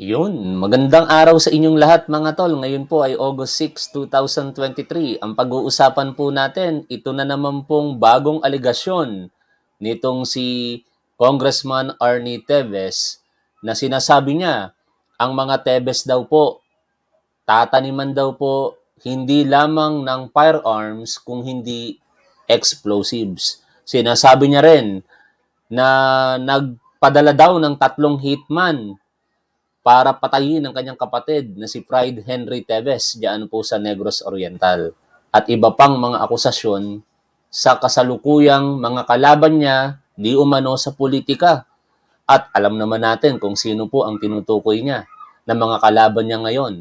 Yun, magandang araw sa inyong lahat mga tol. Ngayon po ay August 6, 2023. Ang pag-uusapan po natin, ito na naman pong bagong aligasyon nitong si Congressman Arnie Teves na sinasabi niya ang mga Teves daw po tataniman daw po hindi lamang ng firearms kung hindi explosives. Sinasabi niya rin na nagpadala daw ng tatlong hitman para patayin ang kanyang kapatid na si Pride Henry Teves diyan po sa Negros Oriental at iba pang mga akusasyon sa kasalukuyang mga kalaban niya di umano sa politika. At alam naman natin kung sino po ang tinutukoy niya na mga kalaban niya ngayon.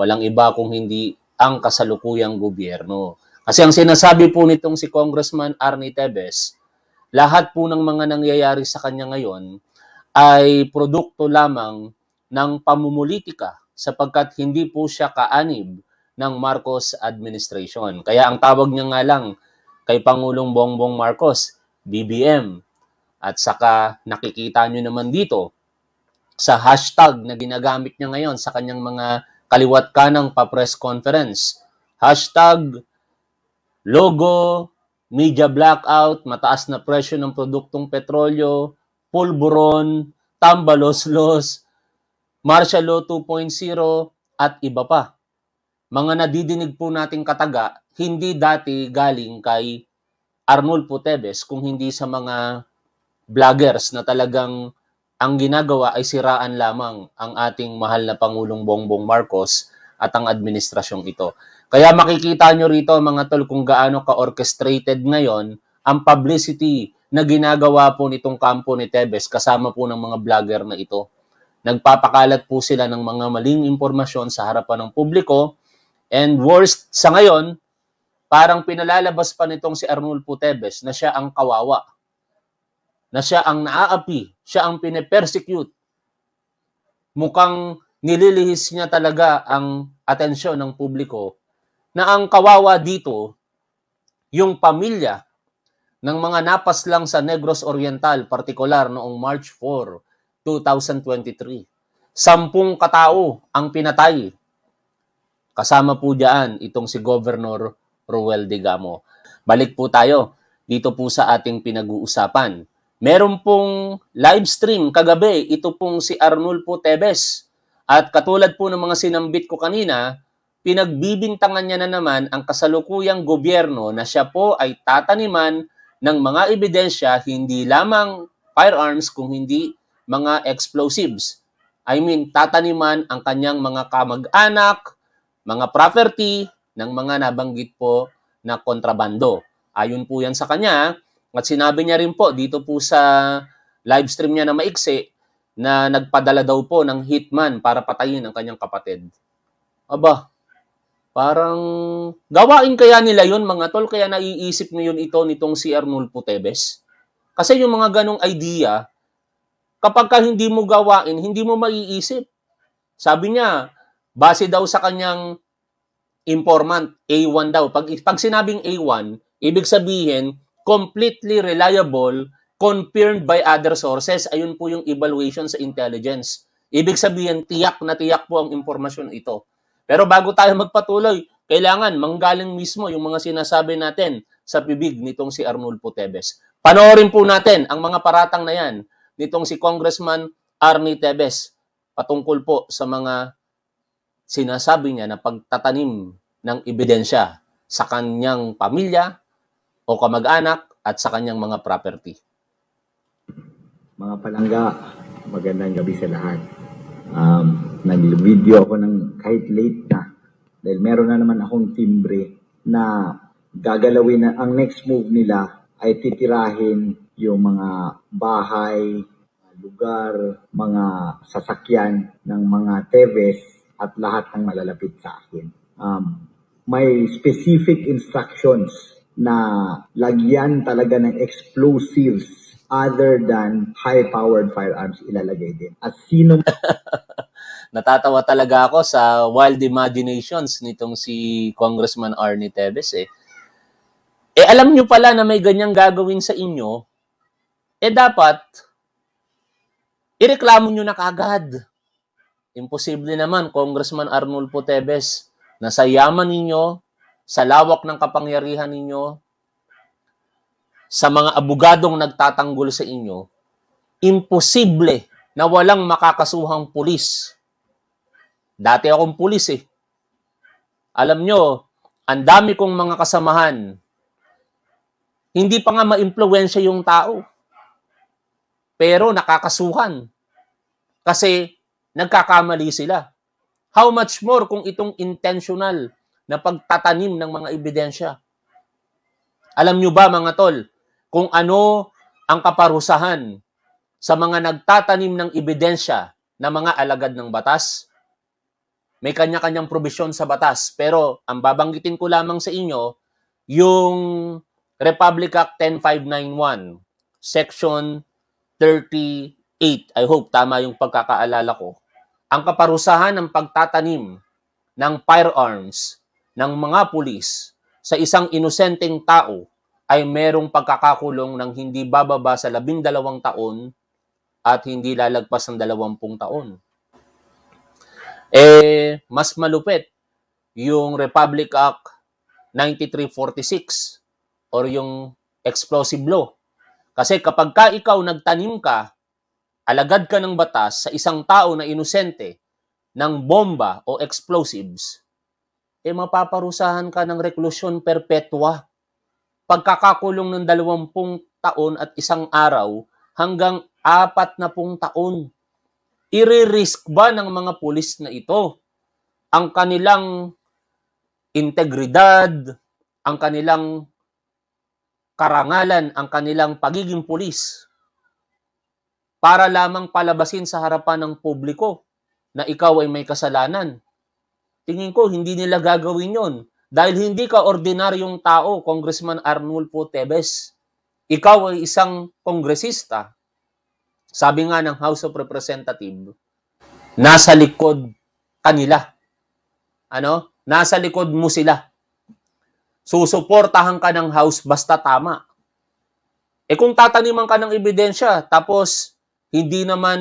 Walang iba kung hindi ang kasalukuyang gobyerno. Kasi ang sinasabi po nitong si Congressman Arnie Teves, lahat po ng mga nangyayari sa kanya ngayon ay produkto lamang ng pamumulitika sapagkat hindi po siya kaanib ng Marcos administration. Kaya ang tawag niya nga lang kay Pangulong Bongbong Marcos, BBM. At saka nakikita niyo naman dito sa hashtag na ginagamit niya ngayon sa kanyang mga kaliwat kanang pa-press conference. Hashtag logo, media blackout, mataas na presyo ng produktong petrolyo, pulburon, tambaloslos, martial law 2.0 at iba pa. Mga nadidinig po nating kataga, hindi dati galing kay Arnulfo Teves kung hindi sa mga vloggers na talagang ang ginagawa ay siraan lamang ang ating mahal na Pangulong Bongbong Marcos at ang administrasyong ito. Kaya makikita nyo rito mga tol kung gaano ka-orchestrated ngayon ang publicity na ginagawa po nitong kampo ni Tebes kasama po ng mga vlogger na ito. Nagpapakalat po sila ng mga maling impormasyon sa harapan ng publiko. And worst, sa ngayon, parang pinalalabas pa nitong si Arnulfo Teves na siya ang kawawa, na siya ang naaapi, siya ang pine Mukhang nililihis niya talaga ang atensyon ng publiko na ang kawawa dito, yung pamilya ng mga napaslang sa Negros Oriental, partikular noong March 4, 2023. Sampung katao ang pinatay. Kasama po dyan itong si Governor Ruel de Balik po tayo dito po sa ating pinag-uusapan. Meron pong live stream kagabi, ito pong si Arnulfo Tebes. At katulad po ng mga sinambit ko kanina, pinagbibintangan niya na naman ang kasalukuyang gobyerno na siya po ay tataniman ng mga ebidensya hindi lamang firearms kung hindi mga explosives. I mean, tataniman ang kanyang mga kamag-anak, mga property ng mga nabanggit po na kontrabando. Ayun po yan sa kanya at sinabi niya rin po dito po sa live stream niya na maiksi na nagpadala daw po ng hitman para patayin ang kanyang kapatid. Aba, parang gawain kaya nila yon mga tol, kaya naiisip niyo yun ito nitong si Arnulfo Tebes. Kasi yung mga ganong idea, kapag ka hindi mo gawain, hindi mo maiisip. Sabi niya, base daw sa kanyang informant, A1 daw. Pag, pag sinabing A1, ibig sabihin, completely reliable, confirmed by other sources. Ayun po yung evaluation sa intelligence. Ibig sabihin, tiyak na tiyak po ang impormasyon ito. Pero bago tayo magpatuloy, kailangan manggaling mismo yung mga sinasabi natin sa bibig nitong si Arnulfo Teves. Panoorin po natin ang mga paratang na yan nitong si Congressman Arnie Tebes patungkol po sa mga sinasabi niya na pagtatanim ng ebidensya sa kanyang pamilya o kamag-anak at sa kanyang mga property. Mga palangga, magandang gabi sa lahat. Um, Nag-video ako ng kahit late na dahil meron na naman akong timbre na gagalawin na ang next move nila ay titirahin yung mga bahay, lugar, mga sasakyan ng mga Teves at lahat ng malalapit sa akin. Um, may specific instructions na lagyan talaga ng explosives other than high-powered firearms ilalagay din. At sino... Natatawa talaga ako sa wild imaginations nitong si Congressman Arnie Teves eh. Eh alam nyo pala na may ganyang gagawin sa inyo, eh dapat, ireklamo nyo na kagad. Imposible naman, Congressman Arnulfo Teves, na sa yaman ninyo, sa lawak ng kapangyarihan ninyo, sa mga abogadong nagtatanggol sa inyo, imposible na walang makakasuhang pulis. Dati akong pulis eh. Alam nyo, ang dami kong mga kasamahan, hindi pa nga maimpluwensya yung tao pero nakakasuhan kasi nagkakamali sila. How much more kung itong intentional na pagtatanim ng mga ebidensya? Alam nyo ba mga tol, kung ano ang kaparusahan sa mga nagtatanim ng ebidensya na mga alagad ng batas? May kanya-kanyang probisyon sa batas, pero ang babanggitin ko lamang sa inyo, yung Republic Act 10591, Section 38, I hope tama yung pagkakaalala ko, ang kaparusahan ng pagtatanim ng firearms ng mga pulis sa isang inosenteng tao ay merong pagkakakulong ng hindi bababa sa labindalawang taon at hindi lalagpas ng dalawampung taon. Eh, mas malupit yung Republic Act 9346 or yung Explosive Law kasi kapag ka ikaw nagtanim ka, alagad ka ng batas sa isang tao na inosente ng bomba o explosives, eh mapaparusahan ka ng reklusyon perpetua. Pagkakakulong ng dalawampung taon at isang araw hanggang apat na pung taon. Iririsk ba ng mga pulis na ito ang kanilang integridad, ang kanilang karangalan ang kanilang pagiging pulis para lamang palabasin sa harapan ng publiko na ikaw ay may kasalanan. Tingin ko hindi nila gagawin yon dahil hindi ka ordinaryong tao, Congressman Arnulfo Tebes. Ikaw ay isang kongresista. Sabi nga ng House of Representative, nasa likod kanila. Ano? Nasa likod mo sila. Susuportahan ka ng house basta tama. Eh kung tataniman ka ng ebidensya, tapos hindi naman,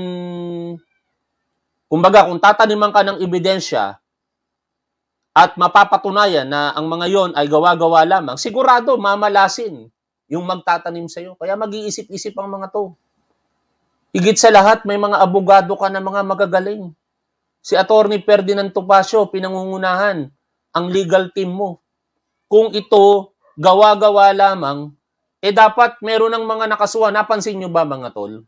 kumbaga kung tataniman ka ng ebidensya at mapapatunayan na ang mga yon ay gawa-gawa lamang, sigurado mamalasin yung magtatanim sa'yo. Kaya mag-iisip-isip ang mga to. Higit sa lahat, may mga abogado ka na mga magagaling. Si Attorney Ferdinand Topacio, pinangungunahan ang legal team mo kung ito gawa-gawa lamang, eh dapat meron ng mga nakasuhan. Napansin nyo ba mga tol?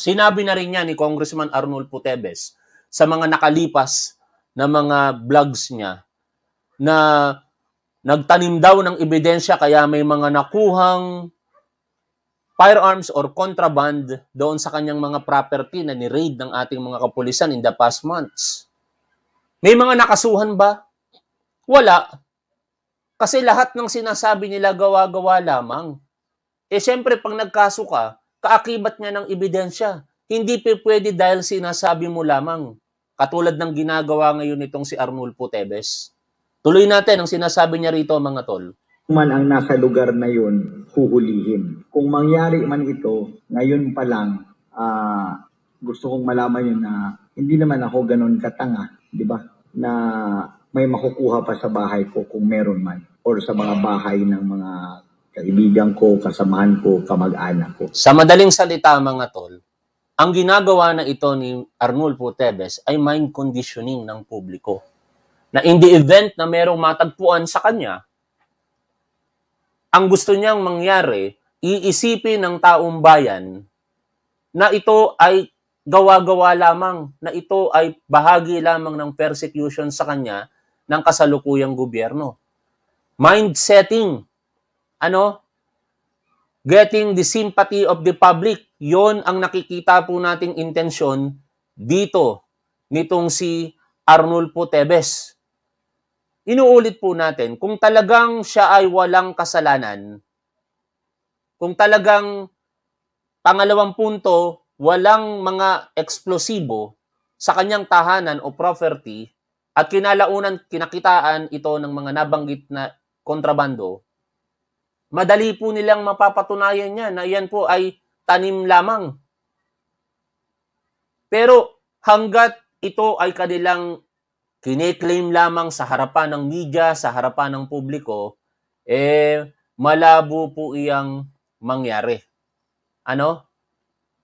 Sinabi na rin niya ni Congressman Arnold Putebes sa mga nakalipas na mga vlogs niya na nagtanim daw ng ebidensya kaya may mga nakuhang firearms or contraband doon sa kanyang mga property na ni-raid ng ating mga kapulisan in the past months. May mga nakasuhan ba? Wala. Kasi lahat ng sinasabi nila gawa-gawa lamang. Eh siyempre pag nagkaso ka, kaakibat niya ng ebidensya. Hindi pa pwede dahil sinasabi mo lamang. Katulad ng ginagawa ngayon nitong si Arnulfo Tebes. Tuloy natin ang sinasabi niya rito mga tol. Man ang nasa lugar na yun, huhulihin. Kung mangyari man ito, ngayon pa lang, uh, gusto kong malaman yun na hindi naman ako ganun katanga, di ba? Na may makukuha pa sa bahay ko kung meron man or sa mga bahay ng mga kaibigan ko, kasamahan ko, kamag-anak ko. Sa madaling salita mga tol, ang ginagawa na ito ni Arnulfo Tevez ay mind conditioning ng publiko. Na in the event na merong matagpuan sa kanya, ang gusto niyang mangyari, iisipin ng taong bayan na ito ay gawa-gawa lamang, na ito ay bahagi lamang ng persecution sa kanya ng kasalukuyang gobyerno Mind setting. Ano? Getting the sympathy of the public. Yon ang nakikita po nating intensyon dito nitong si Arnulfo Tebes. Inuulit po natin, kung talagang siya ay walang kasalanan, kung talagang pangalawang punto, walang mga eksplosibo sa kanyang tahanan o property at kinalaunan kinakitaan ito ng mga nabanggit na kontrabando, madali po nilang mapapatunayan yan na yan po ay tanim lamang. Pero hanggat ito ay kanilang kiniklaim lamang sa harapan ng media, sa harapan ng publiko, eh malabo po iyang mangyari. Ano?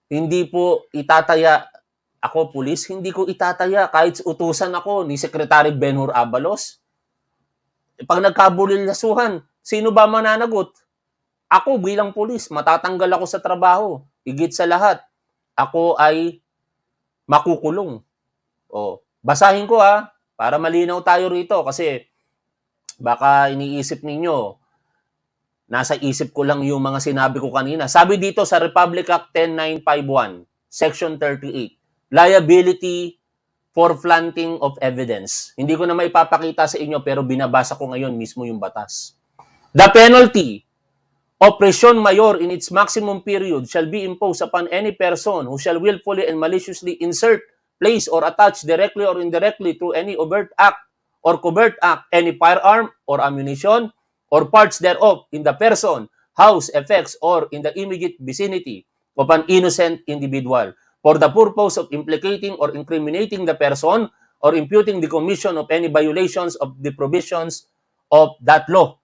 Hindi po itataya ako, pulis, hindi ko itataya kahit utusan ako ni Secretary Benhur Abalos pag nagkabulilyasuhan, sino ba mananagot? Ako bilang pulis, matatanggal ako sa trabaho. Igit sa lahat, ako ay makukulong. O, basahin ko ha, para malinaw tayo rito kasi baka iniisip ninyo, nasa isip ko lang yung mga sinabi ko kanina. Sabi dito sa Republic Act 10951, Section 38, liability for planting of evidence. Hindi ko na maipapakita sa inyo pero binabasa ko ngayon mismo yung batas. The penalty of presión mayor in its maximum period shall be imposed upon any person who shall willfully and maliciously insert, place, or attach directly or indirectly through any overt act or covert act any firearm or ammunition or parts thereof in the person, house, effects, or in the immediate vicinity of an innocent individual for the purpose of implicating or incriminating the person or imputing the commission of any violations of the provisions of that law.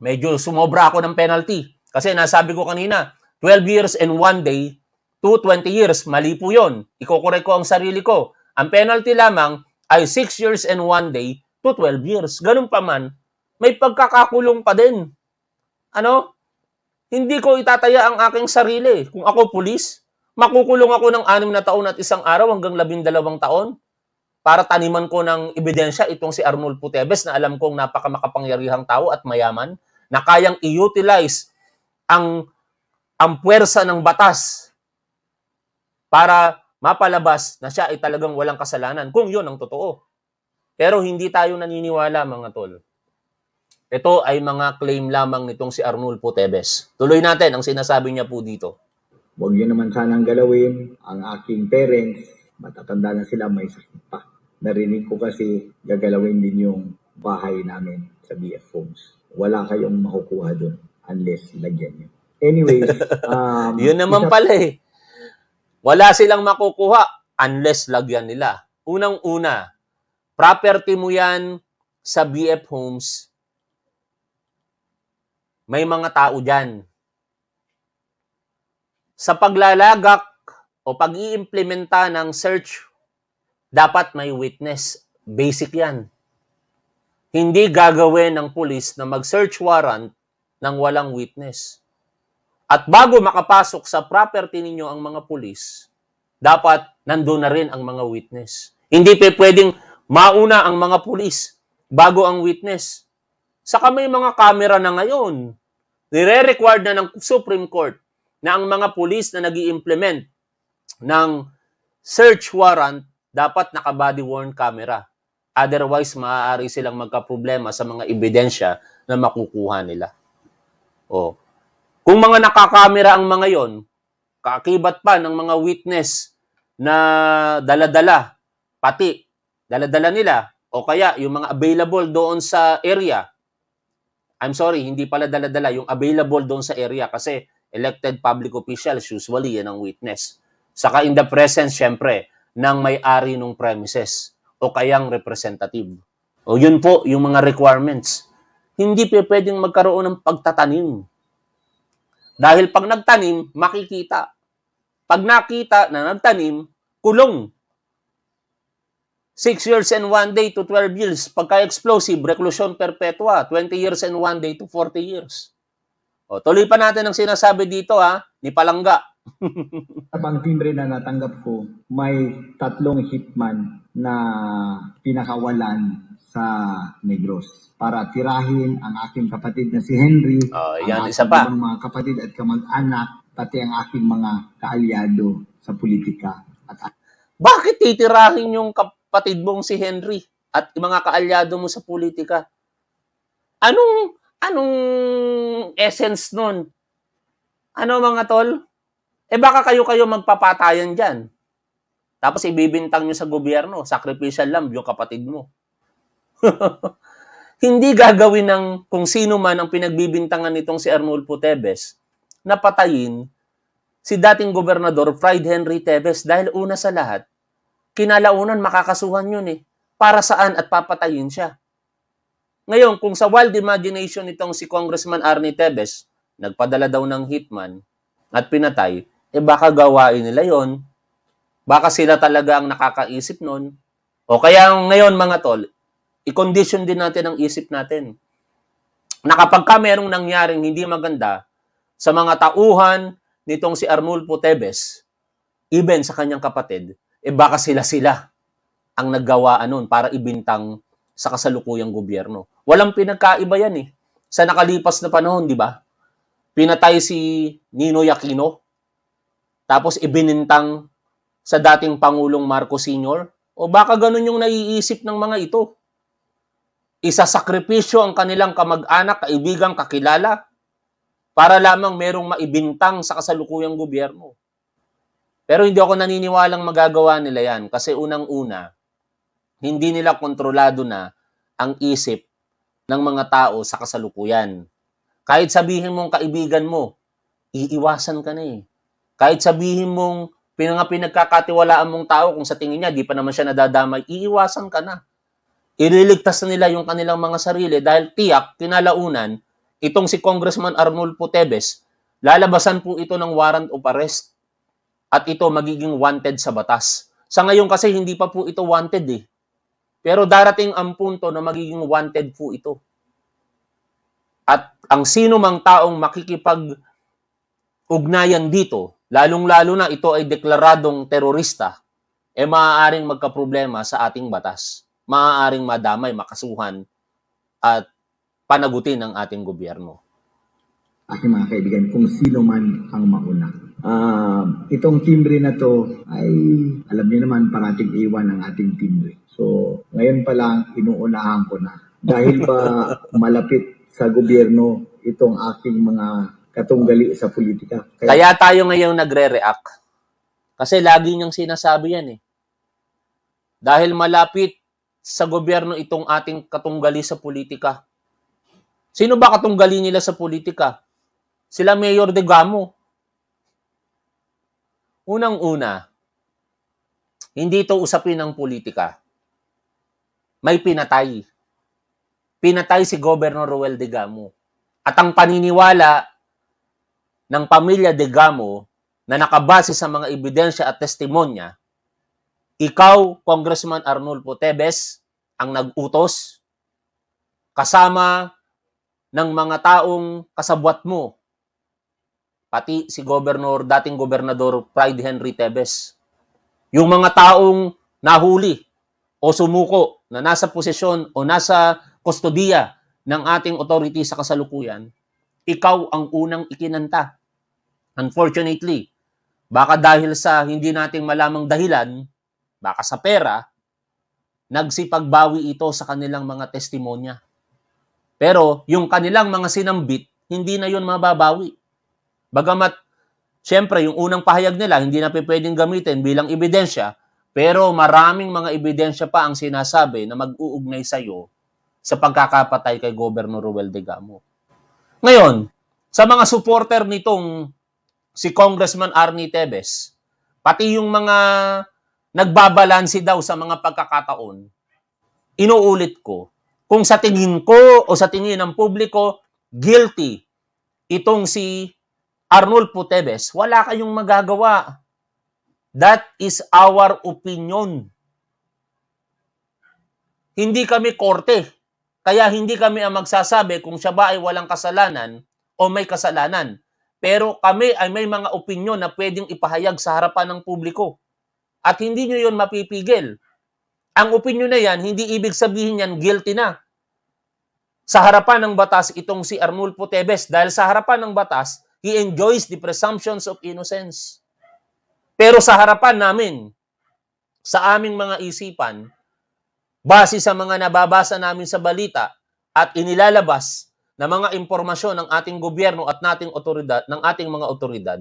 Medyo sumobra ako ng penalty. Kasi nasabi ko kanina, 12 years and 1 day to 20 years, mali po yun. Ikokorek ko ang sarili ko. Ang penalty lamang ay 6 years and 1 day to 12 years. Ganun pa man, may pagkakakulong pa din. Ano? Hindi ko itataya ang aking sarili. Kung ako pulis, makukulong ako ng anim na taon at isang araw hanggang labindalawang taon para taniman ko ng ebidensya itong si Arnold Putebes na alam kong napakamakapangyarihang tao at mayaman na kayang i-utilize ang ang puwersa ng batas para mapalabas na siya ay talagang walang kasalanan kung 'yon ang totoo. Pero hindi tayo naniniwala mga tol. Ito ay mga claim lamang nitong si Arnold Putebes. Tuloy natin ang sinasabi niya po dito. Huwag nyo naman sanang galawin ang aking parents. Matatanda na sila, may sakit pa. Narinig ko kasi gagalawin din yung bahay namin sa BF Homes. Wala kayong makukuha doon unless lagyan nyo. Anyways, um, yun naman isa... pala eh. Wala silang makukuha unless lagyan nila. Unang-una, property mo yan sa BF Homes. May mga tao dyan sa paglalagak o pag-iimplementa ng search, dapat may witness. Basic yan. Hindi gagawin ng pulis na mag-search warrant ng walang witness. At bago makapasok sa property ninyo ang mga pulis, dapat nandoon na rin ang mga witness. Hindi pe pwedeng mauna ang mga pulis bago ang witness. Saka may mga camera na ngayon. Nire-required na ng Supreme Court na mga pulis na nag implement ng search warrant dapat naka-body worn camera. Otherwise, maaari silang magka-problema sa mga ebidensya na makukuha nila. O. Kung mga nakakamera ang mga yon, kaakibat pa ng mga witness na daladala, pati daladala nila, o kaya yung mga available doon sa area, I'm sorry, hindi pala daladala yung available doon sa area kasi elected public officials, usually yan ang witness. Saka in the presence, syempre, ng may-ari ng premises o kayang representative. O yun po, yung mga requirements. Hindi pa pwedeng magkaroon ng pagtatanim. Dahil pag nagtanim, makikita. Pag nakita na nagtanim, kulong. 6 years and 1 day to 12 years. Pagka-explosive, reclusion perpetua. 20 years and 1 day to 40 years. O, tuloy pa natin ang sinasabi dito ha, ni Palangga. Habang timbre na natanggap ko, may tatlong hitman na pinakawalan sa Negros para tirahin ang aking kapatid na si Henry, oh, yan, ang isa pa. mga kapatid at kamag-anak, pati ang aking mga kaalyado sa politika. At, Bakit titirahin yung kapatid mong si Henry at mga kaalyado mo sa politika? Anong Anong essence nun? Ano mga tol? Eh baka kayo-kayo magpapatayan dyan. Tapos ibibintang nyo sa gobyerno, sacrificial lamb, yung kapatid mo. Hindi gagawin ng kung sino man ang pinagbibintangan nitong si Arnulfo Teves na patayin si dating gobernador Fried Henry Teves dahil una sa lahat, kinalaunan makakasuhan yun eh. Para saan at papatayin siya? Ngayon, kung sa wild imagination nitong si Congressman Arnie Tebes, nagpadala daw ng hitman at pinatay, eh baka gawain nila yon. Baka sila talaga ang nakakaisip nun. O kaya ngayon mga tol, i-condition din natin ang isip natin. Nakapagka merong nangyaring hindi maganda sa mga tauhan nitong si Arnulfo Tebes, even sa kanyang kapatid, eh baka sila-sila ang naggawaan nun para ibintang sa kasalukuyang gobyerno. Walang pinagkaiba yan eh. Sa nakalipas na panahon, di ba? Pinatay si Nino Aquino. Tapos ibinintang sa dating Pangulong Marcos Sr. O baka ganun yung naiisip ng mga ito. Isasakripisyo ang kanilang kamag-anak, kaibigan, kakilala para lamang merong maibintang sa kasalukuyang gobyerno. Pero hindi ako naniniwalang magagawa nila yan kasi unang-una, hindi nila kontrolado na ang isip ng mga tao sa kasalukuyan. Kahit sabihin mong kaibigan mo, iiwasan ka na eh. Kahit sabihin mong pinang pinagkakatiwalaan mong tao kung sa tingin niya di pa naman siya nadadamay, iiwasan ka na. Ililigtas na nila yung kanilang mga sarili dahil tiyak, kinalaunan, itong si Congressman Arnulfo Tebes, lalabasan po ito ng warrant of arrest at ito magiging wanted sa batas. Sa ngayon kasi hindi pa po ito wanted eh. Pero darating ang punto na magiging wanted po ito. At ang sino mang taong makikipag-ugnayan dito, lalong-lalo na ito ay deklaradong terorista, eh maaaring magkaproblema sa ating batas. Maaaring madamay, makasuhan, at panagutin ng ating gobyerno. Aking mga kaibigan, kung sino man ang mauna. Uh, itong timbre na to ay, alam niyo naman, parating iwan ang ating timbre So, ngayon pa lang, inuunahan ko na. Dahil ba malapit sa gobyerno itong aking mga katunggali sa politika. Kaya, Kaya tayo ngayon nagre-react. Kasi lagi niyang sinasabi yan eh. Dahil malapit sa gobyerno itong ating katunggali sa politika. Sino ba katunggali nila sa politika? Sila Mayor de Gamo. Unang-una, hindi ito usapin ng politika may pinatay. Pinatay si Governor Ruel de Gamo. At ang paniniwala ng pamilya de Gamo na nakabase sa mga ebidensya at testimonya, ikaw, Congressman Arnulfo Tebes, ang nag-utos kasama ng mga taong kasabwat mo, pati si Governor, dating Gobernador Pride Henry Tebes. Yung mga taong nahuli o sumuko na nasa posisyon o nasa kustodiya ng ating authority sa kasalukuyan, ikaw ang unang ikinanta. Unfortunately, baka dahil sa hindi nating malamang dahilan, baka sa pera, nagsipagbawi ito sa kanilang mga testimonya. Pero yung kanilang mga sinambit, hindi na yun mababawi. Bagamat, syempre, yung unang pahayag nila, hindi na pwedeng gamitin bilang ebidensya, pero maraming mga ebidensya pa ang sinasabi na mag-uugnay sa iyo sa pagkakapatay kay Governor Ruel de Gamo. Ngayon, sa mga supporter nitong si Congressman Arnie Tebes, pati yung mga nagbabalansi daw sa mga pagkakataon, inuulit ko, kung sa tingin ko o sa tingin ng publiko, guilty itong si Arnold Putebes, wala kayong magagawa That is our opinion. Hindi kami korte. Kaya hindi kami ang magsasabi kung siya ba ay walang kasalanan o may kasalanan. Pero kami ay may mga opinyon na pwedeng ipahayag sa harapan ng publiko. At hindi nyo yon mapipigil. Ang opinyon na yan, hindi ibig sabihin yan guilty na. Sa harapan ng batas, itong si Arnulfo Tebes, dahil sa harapan ng batas, he enjoys the presumptions of innocence. Pero sa harapan namin, sa aming mga isipan, base sa mga nababasa namin sa balita at inilalabas na mga impormasyon ng ating gobyerno at nating otoridad, ng ating mga otoridad,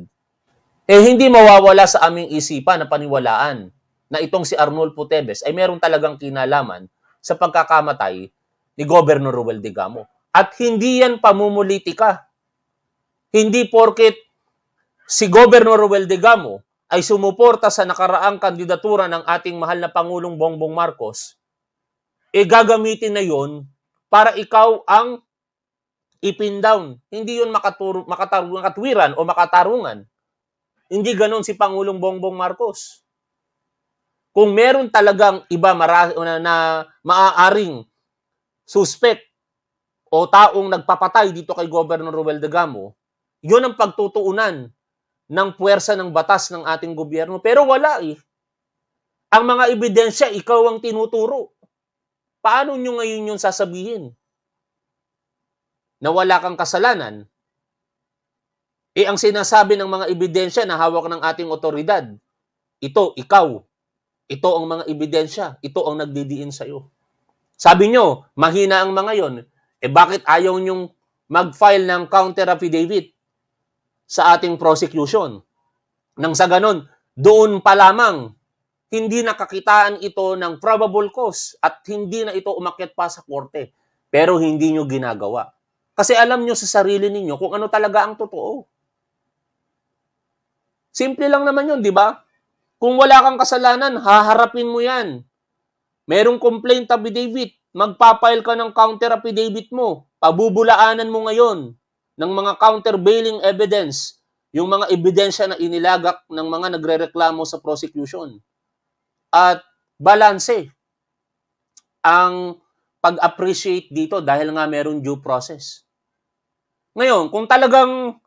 eh hindi mawawala sa aming isipan na paniwalaan na itong si Arnulfo Teves ay meron talagang kinalaman sa pagkakamatay ni Governor Ruel de Gamo. At hindi yan pamumulitika. Hindi porket si Governor Ruel de Gamo ay sumuporta sa nakaraang kandidatura ng ating mahal na Pangulong Bongbong Marcos, e eh gagamitin na yon para ikaw ang ipin down. Hindi yon makatur- makatwiran o makatarungan. Hindi ganon si Pangulong Bongbong Marcos. Kung meron talagang iba na, na maaaring suspect o taong nagpapatay dito kay Governor Ruel de Gamo, yun ang pagtutuunan ng puwersa ng batas ng ating gobyerno. Pero wala eh. Ang mga ebidensya, ikaw ang tinuturo. Paano nyo ngayon yung sasabihin? Na wala kang kasalanan? Eh ang sinasabi ng mga ebidensya na hawak ng ating otoridad, ito, ikaw. Ito ang mga ebidensya. Ito ang nagdidiin sa'yo. Sabi nyo, mahina ang mga yon. Eh bakit ayaw nyong mag-file ng counter affidavit? sa ating prosecution. Nang sa ganon, doon pa lamang hindi nakakitaan ito ng probable cause at hindi na ito umakyat pa sa korte. Pero hindi nyo ginagawa. Kasi alam nyo sa sarili ninyo kung ano talaga ang totoo. Simple lang naman yun, di ba? Kung wala kang kasalanan, haharapin mo yan. Merong complaint affidavit, magpapail ka ng counter affidavit mo, pabubulaanan mo ngayon ng mga countervailing evidence, yung mga ebidensya na inilagak ng mga nagrereklamo sa prosecution. At balanse ang pag-appreciate dito dahil nga meron due process. Ngayon, kung talagang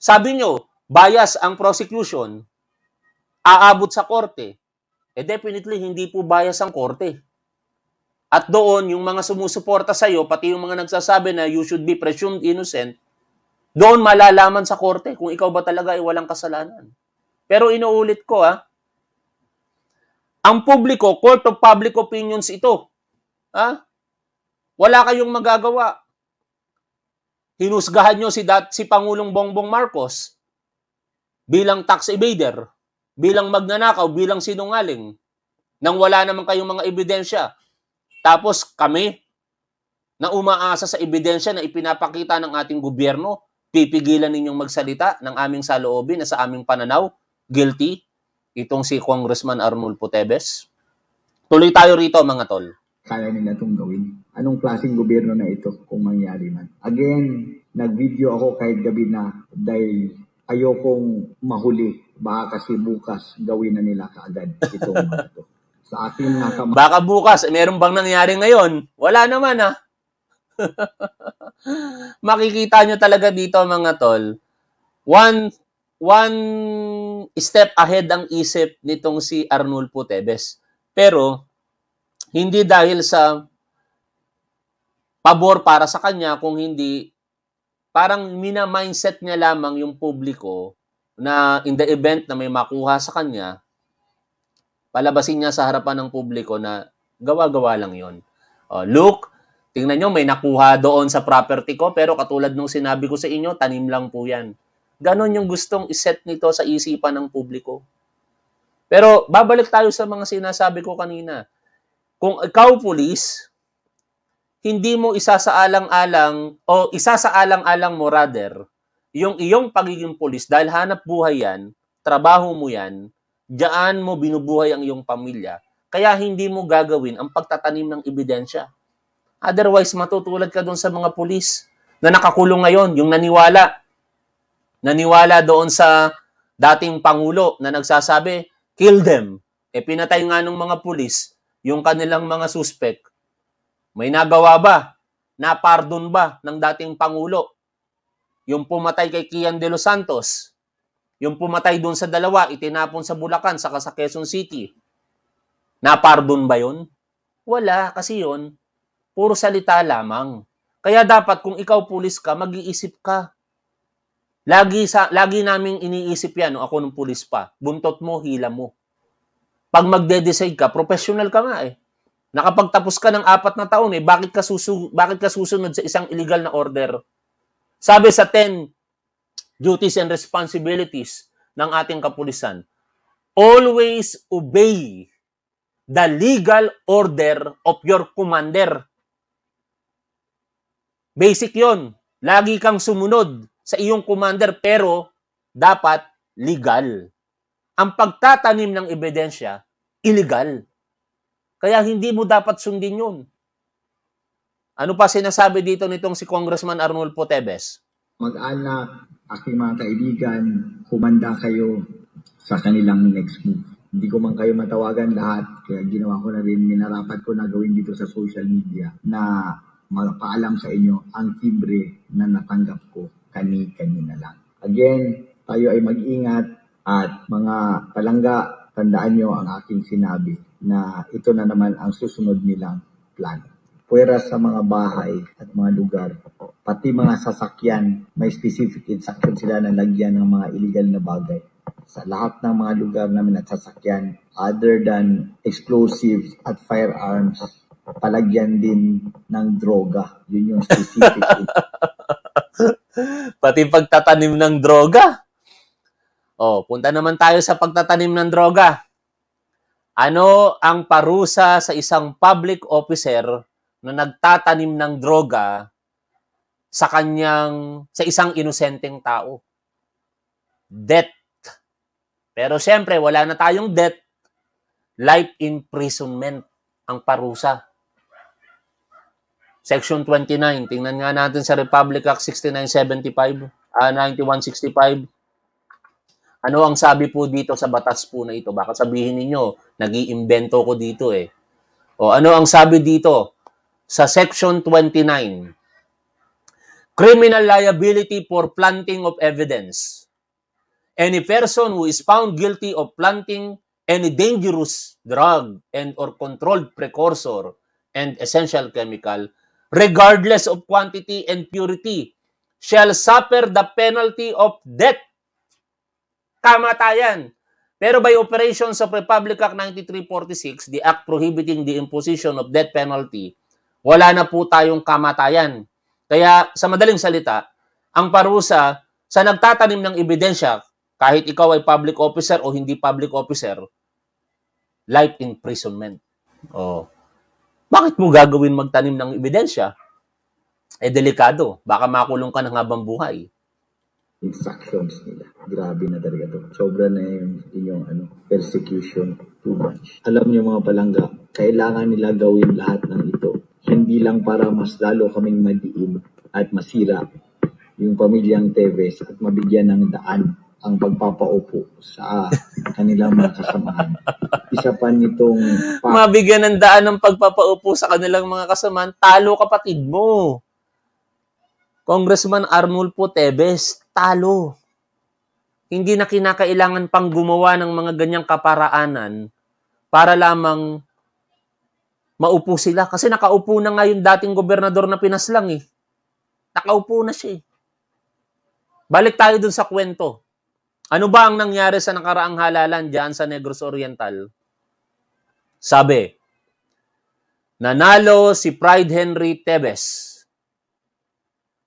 sabi nyo, bias ang prosecution, aabot sa korte, eh definitely hindi po bias ang korte. At doon, yung mga sumusuporta sa iyo, pati yung mga nagsasabi na you should be presumed innocent, doon malalaman sa korte kung ikaw ba talaga ay walang kasalanan. Pero inuulit ko ha, ah, ang publiko, court of public opinions ito. Ha? Ah, wala kayong magagawa. Hinusgahan nyo si, dat, si Pangulong Bongbong Marcos bilang tax evader, bilang magnanakaw, bilang sinungaling, nang wala naman kayong mga ebidensya. Tapos kami, na umaasa sa ebidensya na ipinapakita ng ating gobyerno, Pipigilan ninyong magsalita ng aming saloobin na sa aming pananaw, guilty itong si Congressman Arnulfo Tebes. Tuloy tayo rito mga tol. Kaya nila itong gawin. Anong klaseng gobyerno na ito kung mangyari man? Again, nag-video ako kahit gabi na dahil ayokong mahuli. Baka kasi bukas gawin na nila kaagad itong mga ito. Sa aking nakama- Baka bukas, eh, meron bang nangyari ngayon? Wala naman ah. Makikita nyo talaga dito mga tol, one, one step ahead ang isip nitong si Arnul Tebes. Pero, hindi dahil sa pabor para sa kanya, kung hindi, parang mina-mindset niya lamang yung publiko na in the event na may makuha sa kanya, palabasin niya sa harapan ng publiko na gawa-gawa lang yon. Uh, oh, look, Tingnan nyo, may nakuha doon sa property ko, pero katulad nung sinabi ko sa inyo, tanim lang po yan. Ganon yung gustong iset nito sa isipan ng publiko. Pero babalik tayo sa mga sinasabi ko kanina. Kung ikaw, pulis, hindi mo isasaalang-alang o isasaalang-alang mo rather yung iyong pagiging pulis dahil hanap buhay yan, trabaho mo yan, diyan mo binubuhay ang iyong pamilya, kaya hindi mo gagawin ang pagtatanim ng ebidensya. Otherwise, matutulad ka doon sa mga pulis na nakakulong ngayon, yung naniwala. Naniwala doon sa dating Pangulo na nagsasabi, kill them. E pinatay nga ng mga pulis yung kanilang mga suspect. May nagawa ba? Napardon ba ng dating Pangulo? Yung pumatay kay Kian de los Santos, yung pumatay doon sa dalawa, itinapon sa Bulacan, saka sa Quezon City. Napardon ba yon? Wala, kasi yon Puro salita lamang. Kaya dapat kung ikaw pulis ka, mag-iisip ka. Lagi, sa, lagi naming iniisip yan, no? ako nung pulis pa, buntot mo, hila mo. Pag magde-decide ka, professional ka nga eh. Nakapagtapos ka ng apat na taon eh, bakit ka, susu bakit ka susunod sa isang illegal na order? Sabi sa 10 duties and responsibilities ng ating kapulisan, always obey the legal order of your commander. Basic yon. Lagi kang sumunod sa iyong commander pero dapat legal. Ang pagtatanim ng ebidensya, illegal. Kaya hindi mo dapat sundin 'yon. Ano pa sinasabi dito nitong si Congressman Arnulfo Tebes? Mag-anak, aking mga kaibigan, kumanda kayo sa kanilang next move. Hindi ko man kayo matawagan lahat, kaya ginawa ko na rin, minarapat ko na gawin dito sa social media na magpaalam sa inyo ang libre na natanggap ko kani-kanina lang. Again, tayo ay mag-ingat at mga palangga, tandaan nyo ang aking sinabi na ito na naman ang susunod nilang plano. Puwera sa mga bahay at mga lugar, pati mga sasakyan, may specific instruction sila na lagyan ng mga illegal na bagay sa lahat ng mga lugar namin at sasakyan other than explosives at firearms palagyan din ng droga. Yun yung specific. Pati pagtatanim ng droga. Oh, punta naman tayo sa pagtatanim ng droga. Ano ang parusa sa isang public officer na nagtatanim ng droga sa kanyang sa isang inosenteng tao? Death. Pero siyempre, wala na tayong death. Life imprisonment ang parusa Section 29, tingnan nga natin sa Republic Act 6975, uh, 9165. Ano ang sabi po dito sa batas po na ito? Baka sabihin ninyo, nag iimbento ko dito eh. O ano ang sabi dito sa Section 29? Criminal liability for planting of evidence. Any person who is found guilty of planting any dangerous drug and or controlled precursor and essential chemical regardless of quantity and purity, shall suffer the penalty of death. Kamatayan. Pero by operations of Republic Act 9346, the act prohibiting the imposition of death penalty, wala na po tayong kamatayan. Kaya sa madaling salita, ang parusa sa nagtatanim ng ebidensya, kahit ikaw ay public officer o hindi public officer, life imprisonment. Oh. Bakit mo gagawin magtanim ng ebidensya? Eh, delikado. Baka makulong ka ng habang buhay. Infractions nila. Grabe na talaga to. Sobra na yung, yung ano, persecution. Too much. Alam niyo mga palangga, kailangan nila gawin lahat ng ito. Hindi lang para mas lalo kaming madiin at masira yung pamilyang Teves at mabigyan ng daan ang pagpapaupo sa kanilang mga kasamahan. Isa pa nitong... Pa- Mabigyan ng daan ng pagpapaupo sa kanilang mga kasamahan, talo kapatid mo. Congressman Arnulfo Tebes, talo. Hindi na kinakailangan pang gumawa ng mga ganyang kaparaanan para lamang maupo sila. Kasi nakaupo na nga yung dating gobernador na Pinas lang eh. Nakaupo na siya eh. Balik tayo dun sa kwento ano ba ang nangyari sa nakaraang halalan diyan sa Negros Oriental? Sabi, nanalo si Pride Henry Tebes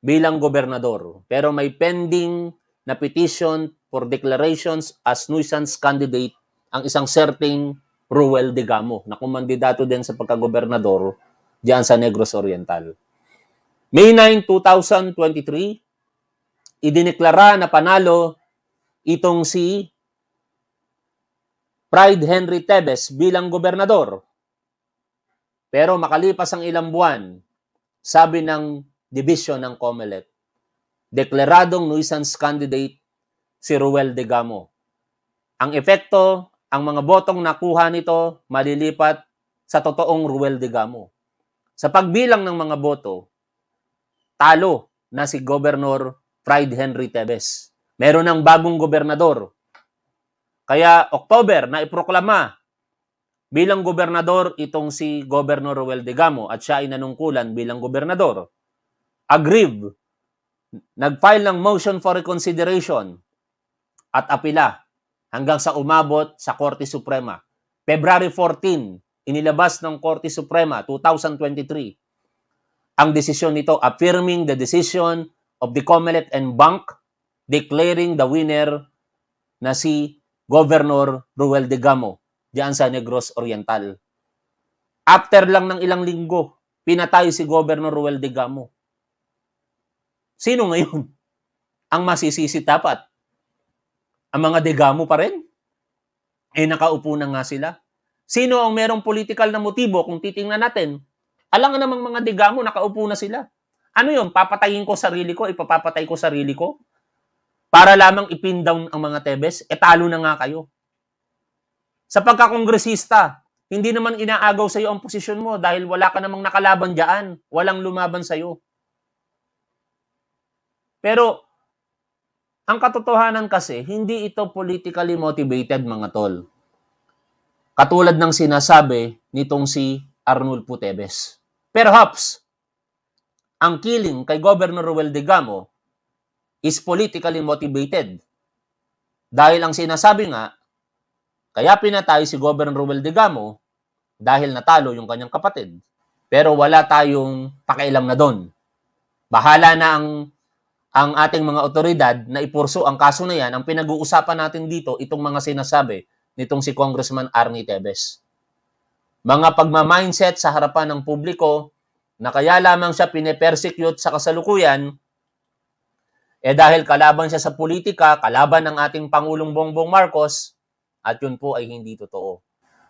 bilang gobernador pero may pending na petition for declarations as nuisance candidate ang isang certain Ruel de na kumandidato din sa pagkagobernador diyan sa Negros Oriental. May 9, 2023, idineklara na panalo itong si Pride Henry Tebes bilang gobernador. Pero makalipas ang ilang buwan, sabi ng division ng COMELEC, deklaradong nuisance candidate si Ruel de Gamo. Ang epekto, ang mga botong nakuha nito malilipat sa totoong Ruel de Gamo. Sa pagbilang ng mga boto, talo na si Governor Pride Henry Tebes. Meron ng bagong gobernador. Kaya October, na iproklama bilang gobernador itong si Governor Ruel de Gamo at siya ay nanungkulan bilang gobernador. Agrib, Nagfile ng motion for reconsideration at apila hanggang sa umabot sa Korte Suprema. February 14, inilabas ng Korte Suprema 2023 ang desisyon nito affirming the decision of the Comelec and Bank declaring the winner na si Governor Ruel de Gamo diyan sa Negros Oriental. After lang ng ilang linggo, pinatay si Governor Ruel de Gamo. Sino ngayon ang masisisi dapat? Ang mga de Gamo pa rin? Eh nakaupo na nga sila. Sino ang merong political na motibo kung titingnan natin? Alam namang mga de Gamo, nakaupo na sila. Ano yun? Papatayin ko sarili ko? Ipapapatay ko sarili ko? para lamang ipin down ang mga Tebes, e na nga kayo. Sa pagkakongresista, hindi naman inaagaw sa iyo ang posisyon mo dahil wala ka namang nakalaban diyan, walang lumaban sa iyo. Pero ang katotohanan kasi hindi ito politically motivated mga tol. Katulad ng sinasabi nitong si Arnulfo Tebes. Perhaps ang killing kay Governor Ruel de Gamo is politically motivated. Dahil ang sinasabi nga, kaya pinatay si Governor Ruel de Gamo dahil natalo yung kanyang kapatid. Pero wala tayong pakialam na doon. Bahala na ang ang ating mga otoridad na ipurso ang kaso na yan. Ang pinag-uusapan natin dito, itong mga sinasabi nitong si Congressman Arnie Tebes. Mga pagmamindset sa harapan ng publiko na kaya lamang siya pinipersecute sa kasalukuyan eh dahil kalaban siya sa politika, kalaban ng ating Pangulong Bongbong Marcos, at yun po ay hindi totoo.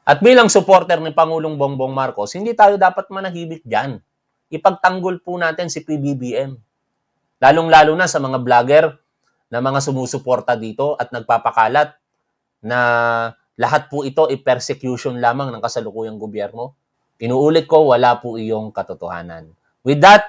At bilang supporter ni Pangulong Bongbong Marcos, hindi tayo dapat manahimik dyan. Ipagtanggol po natin si PBBM. Lalong-lalo na sa mga vlogger na mga sumusuporta dito at nagpapakalat na lahat po ito ay persecution lamang ng kasalukuyang gobyerno. Inuulit ko, wala po iyong katotohanan. With that,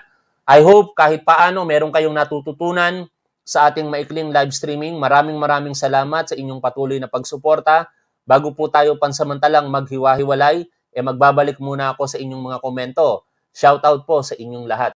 I hope kahit paano meron kayong natututunan sa ating maikling live streaming. Maraming maraming salamat sa inyong patuloy na pagsuporta. Bago po tayo pansamantalang maghiwa-hiwalay, eh magbabalik muna ako sa inyong mga komento. Shoutout po sa inyong lahat.